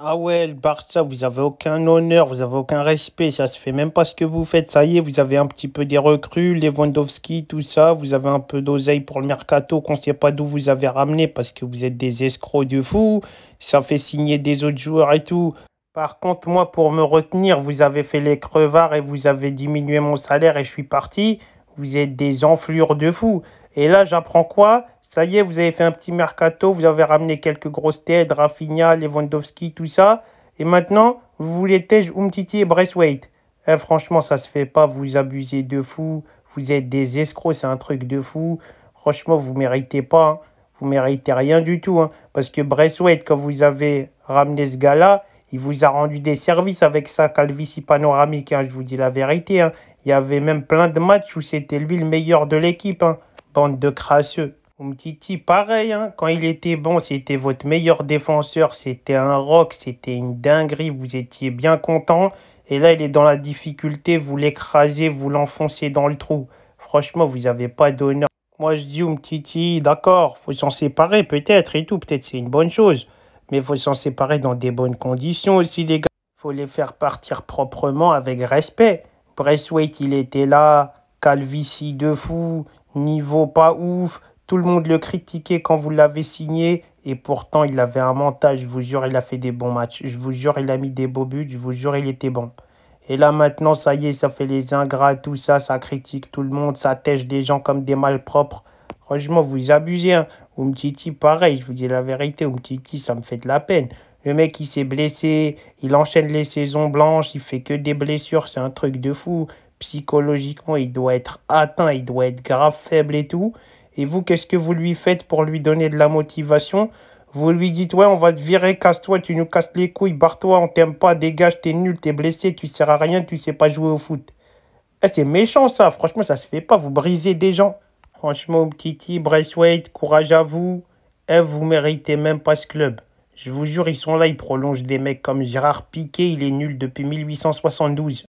Ah ouais, le Barça, vous avez aucun honneur, vous avez aucun respect, ça se fait même pas ce que vous faites. Ça y est, vous avez un petit peu des recrues, les Lewandowski, tout ça, vous avez un peu d'oseille pour le mercato qu'on ne sait pas d'où vous avez ramené parce que vous êtes des escrocs de fou. Ça fait signer des autres joueurs et tout. Par contre, moi, pour me retenir, vous avez fait les crevards et vous avez diminué mon salaire et je suis parti. Vous êtes des enflures de fous. Et là, j'apprends quoi Ça y est, vous avez fait un petit mercato, vous avez ramené quelques grosses têtes, Rafinha, Lewandowski, tout ça. Et maintenant, vous voulez Tej, Umtiti et Braithwaite. Eh, franchement, ça se fait pas, vous abusez de fou. Vous êtes des escrocs, c'est un truc de fou. Franchement, vous méritez pas. Hein. Vous méritez rien du tout. Hein. Parce que Braithwaite, quand vous avez ramené ce gars-là, il vous a rendu des services avec sa calvitie panoramique, hein, je vous dis la vérité. Hein. Il y avait même plein de matchs où c'était lui le meilleur de l'équipe. Hein. Bande de crasseux. Umtiti, pareil, quand il était bon, c'était votre meilleur défenseur, c'était un rock, c'était une dinguerie, vous étiez bien content. Et là, il est dans la difficulté, vous l'écrasez, vous l'enfoncez dans le trou. Franchement, vous n'avez pas d'honneur. Moi, je dis Umtiti, d'accord, faut s'en séparer peut-être et tout, peut-être c'est une bonne chose. Mais il faut s'en séparer dans des bonnes conditions aussi, les gars. faut les faire partir proprement avec respect. Braithwaite, il était là. Calvici de fou. Niveau pas ouf. Tout le monde le critiquait quand vous l'avez signé. Et pourtant, il avait un mental. Je vous jure, il a fait des bons matchs. Je vous jure, il a mis des beaux buts. Je vous jure, il était bon. Et là, maintenant, ça y est, ça fait les ingrats, tout ça. Ça critique tout le monde. Ça tèche des gens comme des malpropres. Franchement, vous abusez. Hein. petit pareil, je vous dis la vérité. Oumtiti, ça me fait de la peine. Le mec, il s'est blessé, il enchaîne les saisons blanches, il fait que des blessures, c'est un truc de fou. Psychologiquement, il doit être atteint, il doit être grave faible et tout. Et vous, qu'est-ce que vous lui faites pour lui donner de la motivation Vous lui dites, ouais, on va te virer, casse-toi, tu nous casses les couilles, barre-toi, on t'aime pas, dégage, t'es nul, t'es blessé, tu sers à rien, tu sais pas jouer au foot. Eh, c'est méchant ça, franchement, ça se fait pas, vous brisez des gens. Franchement, Titi, Braithwaite, courage à vous. Eh, vous méritez même pas ce club. Je vous jure, ils sont là, ils prolongent des mecs comme Gérard Piquet. il est nul depuis 1872.